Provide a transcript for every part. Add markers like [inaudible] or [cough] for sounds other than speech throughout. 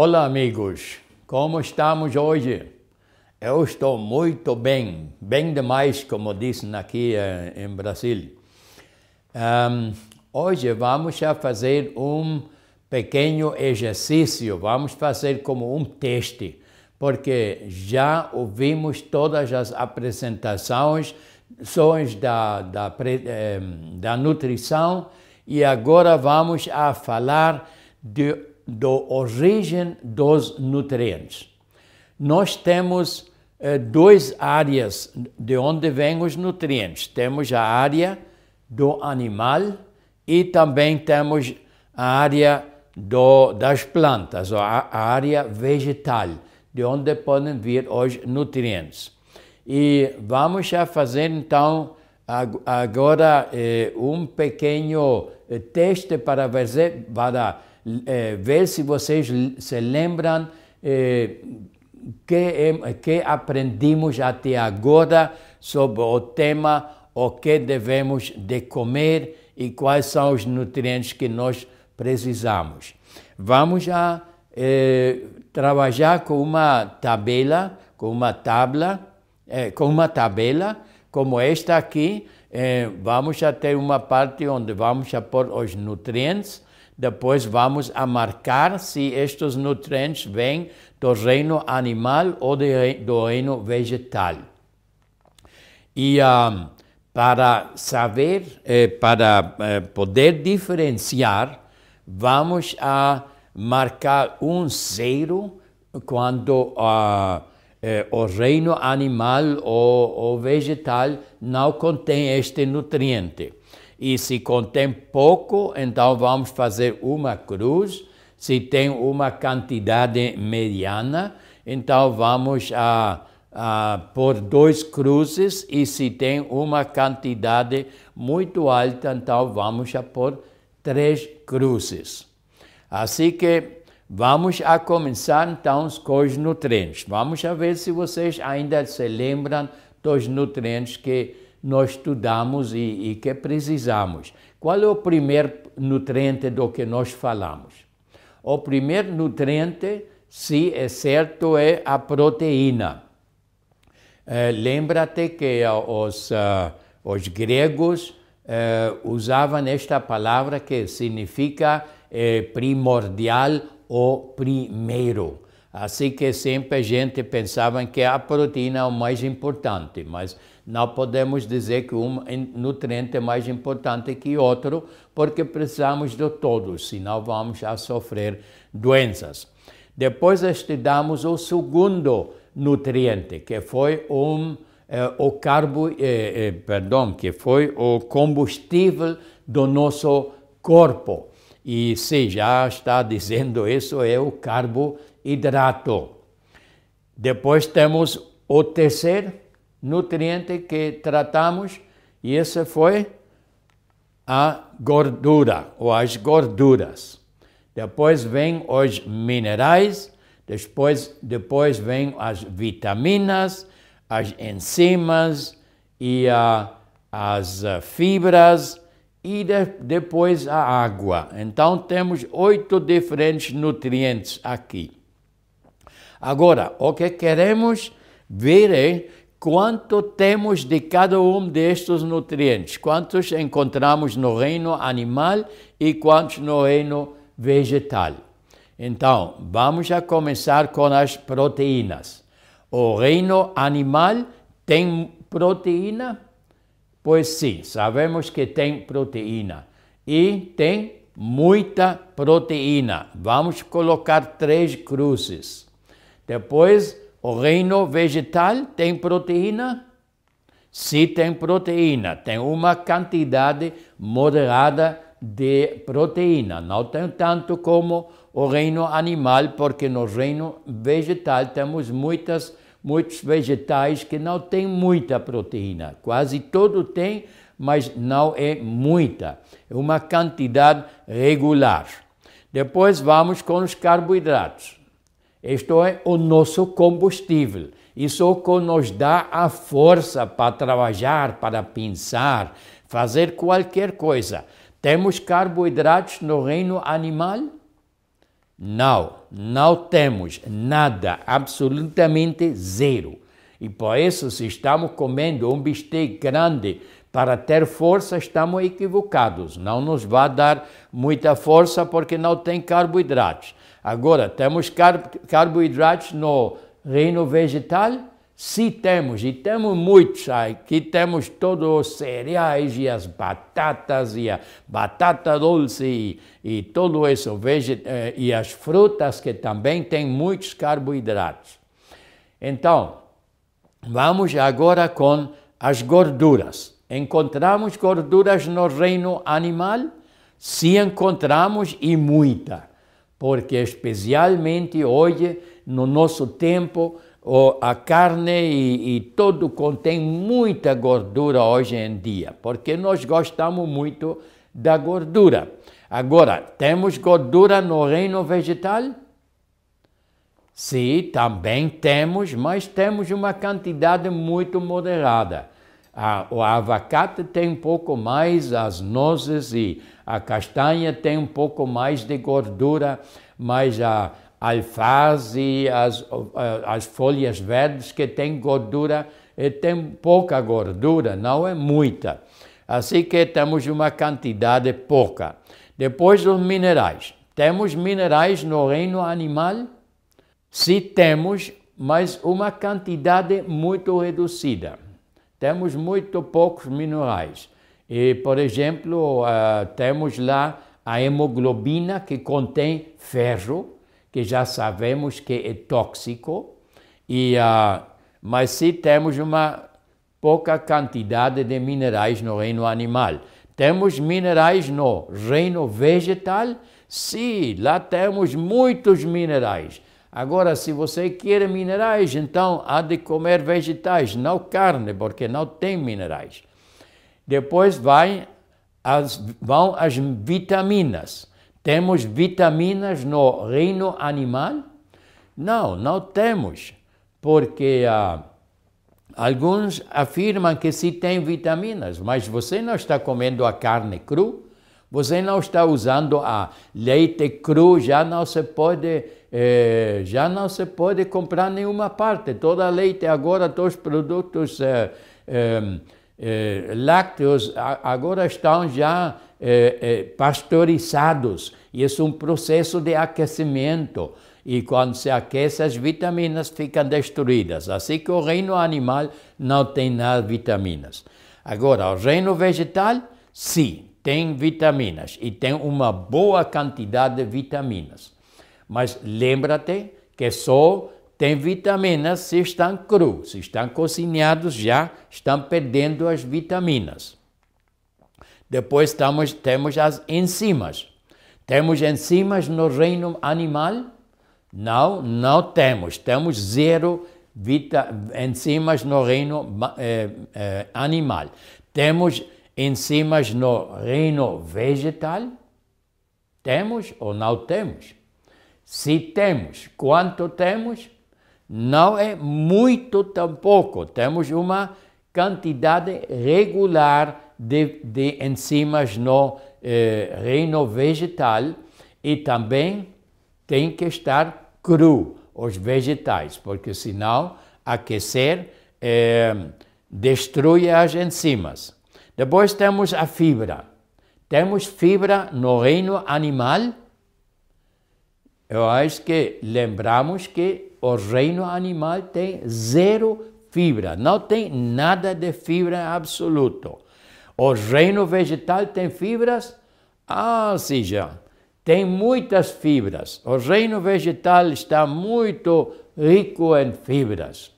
Olá, amigos. Como estamos hoje? Eu estou muito bem, bem demais, como dizem aqui eh, em Brasil. Um, hoje vamos a fazer um pequeno exercício, vamos fazer como um teste, porque já ouvimos todas as apresentações sons da, da, eh, da nutrição e agora vamos a falar de da origem dos nutrientes. Nós temos eh, duas áreas de onde vêm os nutrientes. Temos a área do animal e também temos a área do, das plantas, a, a área vegetal, de onde podem vir os nutrientes. E vamos já fazer então agora eh, um pequeno eh, teste para ver, para é, ver se vocês se lembram é, que, é, que aprendimos até agora sobre o tema o que devemos de comer e quais são os nutrientes que nós precisamos. Vamos a é, trabalhar com uma tabela, com uma tabela é, com uma tabela como esta aqui. É, vamos a ter uma parte onde vamos a pôr os nutrientes depois vamos a marcar se estes nutrientes vêm do reino animal ou do reino vegetal. E para saber, eh, para eh, poder diferenciar, vamos a marcar um zero quando uh, ah, eh, o reino animal ou, ou vegetal não contém este nutriente. E se contém pouco, então vamos fazer uma cruz. Se tem uma quantidade mediana, então vamos a, a por dois cruzes. E se tem uma quantidade muito alta, então vamos a por três cruzes. Assim que vamos a começar então os nutrientes. Vamos a ver se vocês ainda se lembram dos nutrientes que nós estudamos e, e que precisamos. Qual é o primeiro nutriente do que nós falamos? O primeiro nutriente, se é certo, é a proteína. Eh, lembra-te que os, uh, os gregos uh, usavam esta palavra que significa eh, primordial ou primeiro. Assim que sempre a gente pensava que a proteína é o mais importante, mas não podemos dizer que um nutriente é mais importante que outro, porque precisamos de todos, senão vamos a sofrer doenças. Depois estudamos o segundo nutriente, que foi um, eh, o carbo, eh, eh, perdão, que foi o combustível do nosso corpo. E se já está dizendo isso, é o carboidrato. Depois temos o terceiro nutriente que tratamos e esse foi a gordura ou as gorduras. Depois vem os minerais, depois, depois vem as vitaminas, as enzimas e a, as fibras e de, depois a água. Então temos oito diferentes nutrientes aqui. Agora, o que queremos ver é Quanto temos de cada um destes nutrientes? Quantos encontramos no reino animal e quantos no reino vegetal? Então, vamos a começar com as proteínas. O reino animal tem proteína? Pois sim, sabemos que tem proteína. E tem muita proteína. Vamos colocar três cruzes. Depois, o reino vegetal tem proteína? Se tem proteína, tem uma quantidade moderada de proteína, não tem tanto como o reino animal, porque no reino vegetal temos muitas, muitos vegetais que não têm muita proteína. Quase todo tem, mas não é muita. É uma quantidade regular. Depois vamos com os carboidratos. Isto é o nosso combustível. Isso é que nos dá a força para trabalhar, para pensar, fazer qualquer coisa. Temos carboidratos no reino animal? Não, não temos nada, absolutamente zero. E por isso, se estamos comendo um bistec grande para ter força, estamos equivocados. Não nos vai dar muita força porque não tem carboidratos. Agora, temos car carboidratos no reino vegetal? sim temos, e temos muitos, aqui temos todos os cereais e as batatas e a batata doce e, e tudo isso, eh, e as frutas que também têm muitos carboidratos. Então, vamos agora com as gorduras. Encontramos gorduras no reino animal? Se encontramos, e muita porque especialmente hoje, no nosso tempo, a carne e, e tudo contém muita gordura hoje em dia, porque nós gostamos muito da gordura. Agora, temos gordura no reino vegetal? Sim, também temos, mas temos uma quantidade muito moderada. A, o abacate tem um pouco mais as nozes e a castanha tem um pouco mais de gordura, mas a alface, as, as folhas verdes que tem gordura, tem pouca gordura, não é muita. Assim que temos uma quantidade pouca. Depois os minerais. Temos minerais no reino animal? sim temos, mas uma quantidade muito reduzida. Temos muito poucos minerais. E, por exemplo, uh, temos lá a hemoglobina que contém ferro, que já sabemos que é tóxico, e, uh, mas sim temos uma pouca quantidade de minerais no reino animal. Temos minerais no reino vegetal? Sim, lá temos muitos minerais. Agora, se você quer minerais, então há de comer vegetais, não carne, porque não tem minerais. Depois vai as, vão as vitaminas. Temos vitaminas no reino animal? Não, não temos, porque ah, alguns afirmam que se tem vitaminas, mas você não está comendo a carne crua, você não está usando a leite cru, já não se pode é, já não se pode comprar nenhuma parte. Toda a leite agora os produtos é, é, lácteos agora estão já pasteurizados. E isso é um processo de aquecimento. E quando se aquece, as vitaminas ficam destruídas. Assim que o reino animal não tem nada de vitaminas. Agora, o reino vegetal, sim, tem vitaminas e tem uma boa quantidade de vitaminas. Mas lembra-te que só tem vitaminas se estão cru, se estão cozinhados já estão perdendo as vitaminas. Depois temos as enzimas. Temos enzimas no reino animal? Não, não temos. Temos zero vita, enzimas no reino eh, eh, animal. Temos enzimas no reino vegetal? Temos ou não temos? Se temos, quanto temos? Não é muito tampouco. Temos uma quantidade regular de, de enzimas no eh, reino vegetal e também tem que estar cru os vegetais, porque senão aquecer eh, destrui as enzimas. Depois temos a fibra. Temos fibra no reino animal eu acho que lembramos que o reino animal tem zero fibra, não tem nada de fibra absoluto. O reino vegetal tem fibras? Ah, sim já, tem muitas fibras. O reino vegetal está muito rico em fibras.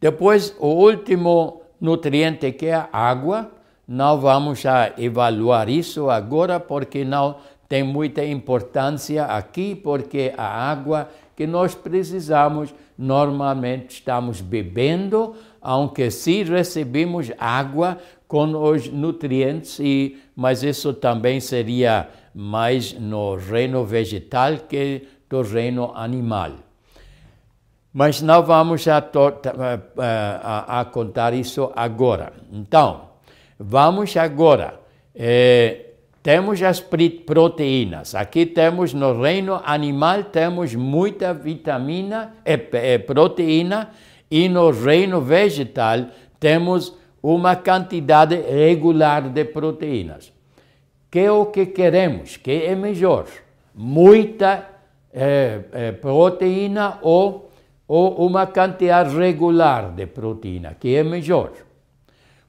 Depois, o último nutriente que é a água. Não vamos a evaluar isso agora porque não tem muita importância aqui porque a água que nós precisamos normalmente estamos bebendo, aunque se recebemos água com os nutrientes, e, mas isso também seria mais no reino vegetal que do reino animal. Mas não vamos a, eh, eh, a, a contar isso agora. Então, vamos agora. Eh, temos as proteínas. Aqui temos no reino animal temos muita vitamina e proteína e no reino vegetal temos uma quantidade regular de proteínas. Que é o que queremos? Que é melhor? Muita é, é, proteína ou, ou uma quantidade regular de proteína, que é melhor.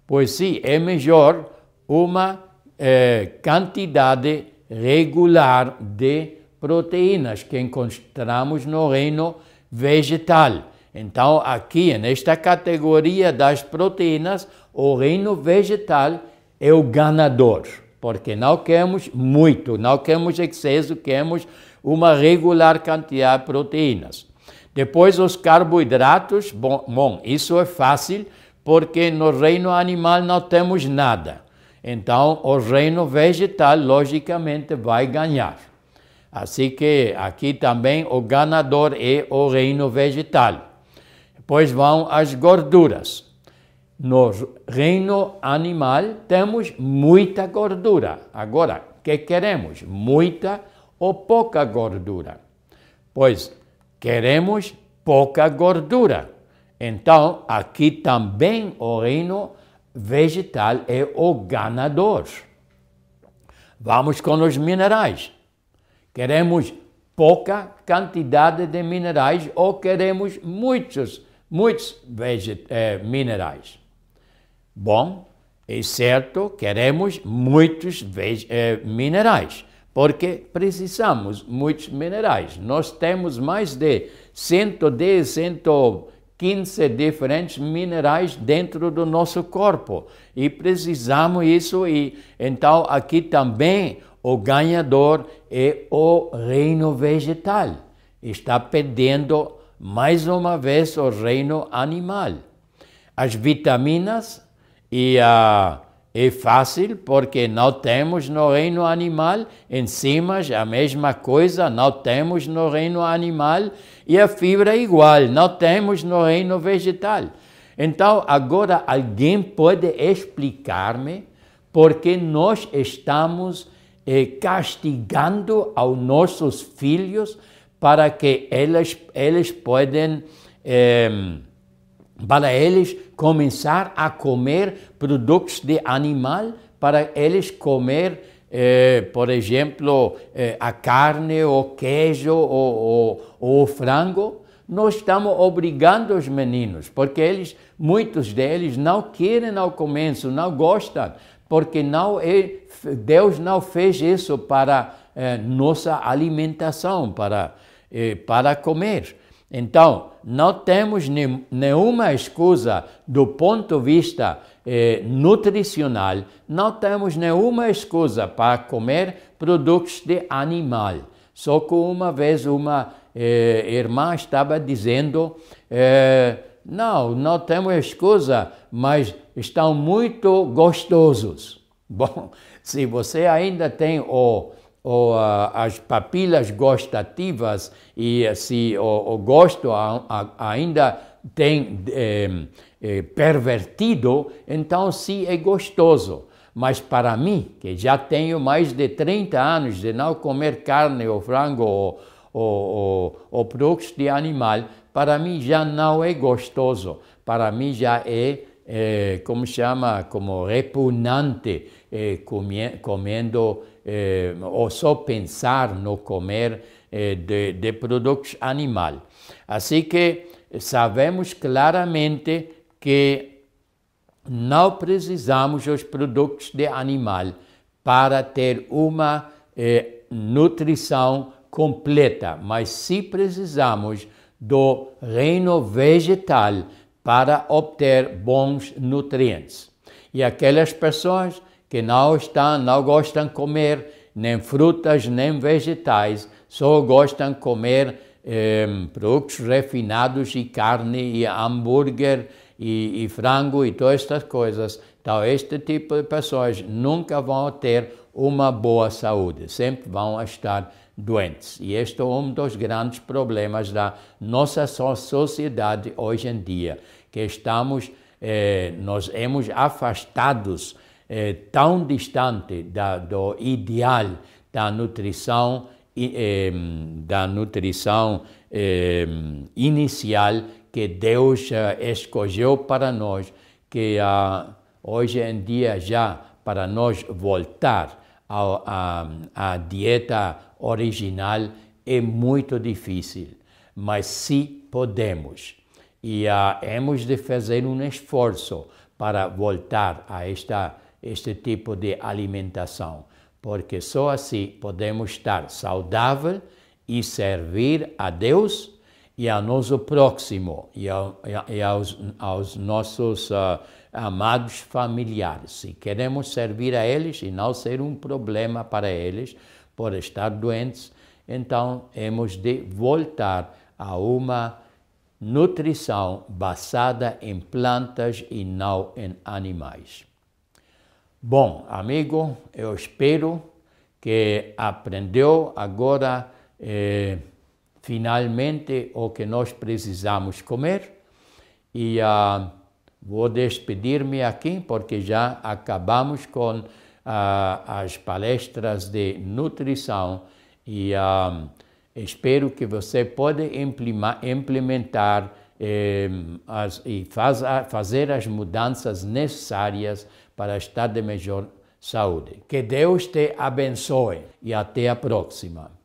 Pois sim, é melhor uma é, quantidade regular de proteínas que encontramos no reino vegetal. Então, aqui nesta categoria das proteínas, o reino vegetal é o ganador, porque não queremos muito, não queremos excesso, queremos uma regular quantidade de proteínas. Depois, os carboidratos, bom, bom isso é fácil, porque no reino animal não temos nada. Então, o reino vegetal, logicamente, vai ganhar. Assim que aqui também o ganador é o reino vegetal. Depois vão as gorduras. No reino animal temos muita gordura. Agora, o que queremos? Muita ou pouca gordura? Pois queremos pouca gordura. Então, aqui também o reino vegetal é o ganador. Vamos com os minerais. Queremos pouca quantidade de minerais ou queremos muitos, muitos é, minerais? Bom, é certo, queremos muitos é, minerais, porque precisamos muitos minerais. Nós temos mais de 110, 110 15 diferentes minerais dentro do nosso corpo e precisamos isso e então aqui também o ganhador é o reino vegetal. Está perdendo mais uma vez o reino animal. As vitaminas e a ah, é fácil porque não temos no reino animal enzimas, a mesma coisa, não temos no reino animal e a fibra é igual, não temos no reino vegetal. Então, agora alguém pode explicar-me por que nós estamos eh, castigando aos nossos filhos para que eles, eles podem, eh, para eles começar a comer produtos de animal, para eles comer é, por exemplo, é, a carne, o queijo ou, o frango, nós estamos obrigando os meninos, porque eles, muitos deles não querem ao começo, não gostam, porque não é, Deus não fez isso para é, nossa alimentação, para, para comer. Então, não temos nenhuma escusa do ponto de vista eh, nutricional, não temos nenhuma escusa para comer produtos de animal. Só que uma vez uma eh, irmã estava dizendo: eh, não, não temos escusa, mas estão muito gostosos. [laughs] Bom, se você ainda tem o ou, as papilas gustativas e se o, o gosto a, a, ainda tem é, é, pervertido, então sim é gostoso. Mas para mim, que já tenho mais de 30 anos de não comer carne ou frango ou, ou, ou produtos de animal, para mim já não é gostoso. Para mim já é, é como chama, como repugnante comendo eh, ou só pensar no comer eh, de, de produtos animal. Assim que sabemos claramente que não precisamos os produtos de animal para ter uma eh, nutrição completa, mas se precisamos do reino vegetal para obter bons nutrientes. E aquelas pessoas que não, estão, não gostam de comer nem frutas nem vegetais, só gostam de comer eh, produtos refinados e carne e hambúrguer e, e frango e todas estas coisas. Então, este tipo de pessoas nunca vão ter uma boa saúde, sempre vão estar doentes. E este é um dos grandes problemas da nossa sociedade hoje em dia, que estamos, eh, nós hemos afastados é, tão distante da, do ideal da nutrição é, da nutrição é, inicial que Deus é, escolheu para nós, que ah, hoje em dia já para nós voltar à dieta original é muito difícil, mas se podemos e ah, de fazer um esforço para voltar a esta este tipo de alimentação, porque só assim podemos estar saudável e servir a Deus e ao nosso próximo e, ao, e aos, aos, nossos uh, amados familiares. Se queremos servir a eles e não ser um problema para eles por estar doentes, então temos de voltar a uma nutrição baseada em plantas e não em animais. Bom, amigo, eu espero que aprendeu agora eh, finalmente o que nós precisamos comer e ah, vou despedir-me aqui porque já acabamos com ah, as palestras de nutrição e ah, espero que você pode implementar eh, as, e faz, fazer as mudanças necessárias para estar de melhor saúde. Que Deus te abençoe e até a próxima.